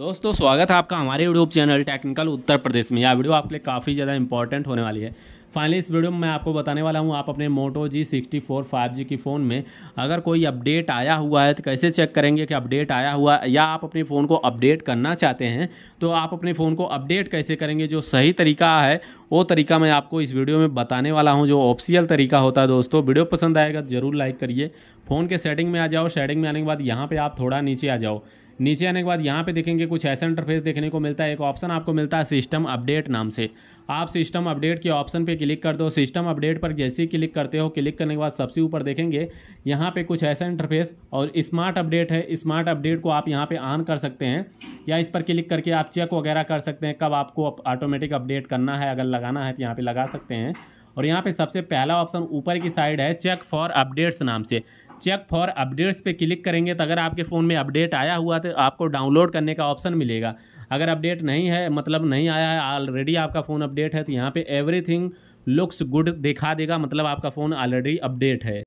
दोस्तों स्वागत है आपका हमारे YouTube channel technical Uttar Pradesh में यह वीडियो आपके लिए काफ़ी ज़्यादा इंपॉर्टेंट होने वाली है फाइनली इस वीडियो में मैं आपको बताने वाला हूँ आप अपने Moto G sixty four five G की फ़ोन में अगर कोई अपडेट आया हुआ है तो कैसे चेक करेंगे कि अपडेट आया हुआ है या आप अपने फ़ोन को अपडेट करना चाहते हैं तो आप अपने फ़ोन को अपडेट कैसे करेंगे जो सही तरीका है वो तरीका मैं आपको इस वीडियो में बताने वाला हूँ जो ऑप्शियल तरीका होता है दोस्तों वीडियो पसंद आएगा ज़रूर लाइक करिए फ़ोन के सेटिंग में आ जाओ सेटिंग में आने के बाद यहाँ पर आप थोड़ा नीचे आ जाओ नीचे आने के बाद यहाँ पे देखेंगे कुछ ऐसा इंटरफेस देखने को मिलता है एक ऑप्शन आपको मिलता है सिस्टम अपडेट नाम से आप सिस्टम अपडेट के ऑप्शन पे क्लिक कर दो सिस्टम अपडेट पर जैसे ही क्लिक करते हो क्लिक करने के बाद सबसे ऊपर देखेंगे यहाँ पे कुछ ऐसा इंटरफेस और स्मार्ट अपडेट है स्मार्ट अपडेट को आप यहाँ पर ऑन कर सकते हैं या इस पर क्लिक करके आप चेक वगैरह कर सकते हैं कब आपको ऑटोमेटिक अपडेट करना है अगर लगाना है तो यहाँ पर लगा सकते हैं और यहाँ पे सबसे पहला ऑप्शन ऊपर की साइड है चेक फॉर अपडेट्स नाम से चेक फॉर अपडेट्स पे क्लिक करेंगे तो अगर आपके फ़ोन में अपडेट आया हुआ तो आपको डाउनलोड करने का ऑप्शन मिलेगा अगर अपडेट नहीं है मतलब नहीं आया है ऑलरेडी आपका फ़ोन अपडेट है तो यहाँ पर एवरी लुक्स गुड दिखा देगा मतलब आपका फ़ोन ऑलरेडी अपडेट है